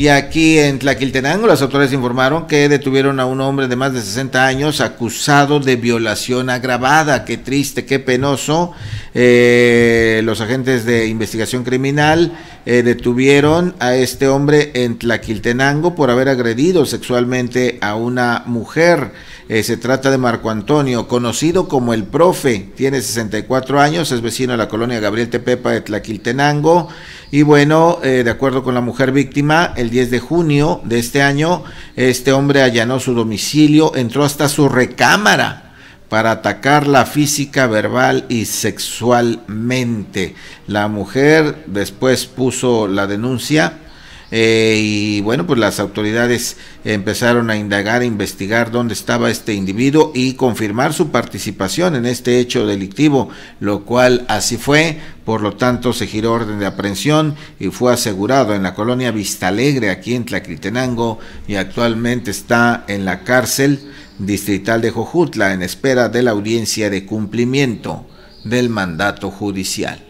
Y aquí en Tlaquiltenango las autoridades informaron que detuvieron a un hombre de más de 60 años acusado de violación agravada. Qué triste, qué penoso. Eh, los agentes de investigación criminal eh, detuvieron a este hombre en Tlaquiltenango por haber agredido sexualmente a una mujer. Eh, se trata de Marco Antonio, conocido como el profe. Tiene 64 años, es vecino de la colonia Gabriel Tepepa de Tlaquiltenango. Y bueno, de acuerdo con la mujer víctima, el 10 de junio de este año, este hombre allanó su domicilio, entró hasta su recámara para atacarla física, verbal y sexualmente. La mujer después puso la denuncia eh, y bueno, pues las autoridades empezaron a indagar, e investigar dónde estaba este individuo y confirmar su participación en este hecho delictivo, lo cual así fue. Por lo tanto, se giró orden de aprehensión y fue asegurado en la colonia Vistalegre, aquí en Tlacritenango y actualmente está en la cárcel distrital de Jojutla en espera de la audiencia de cumplimiento del mandato judicial.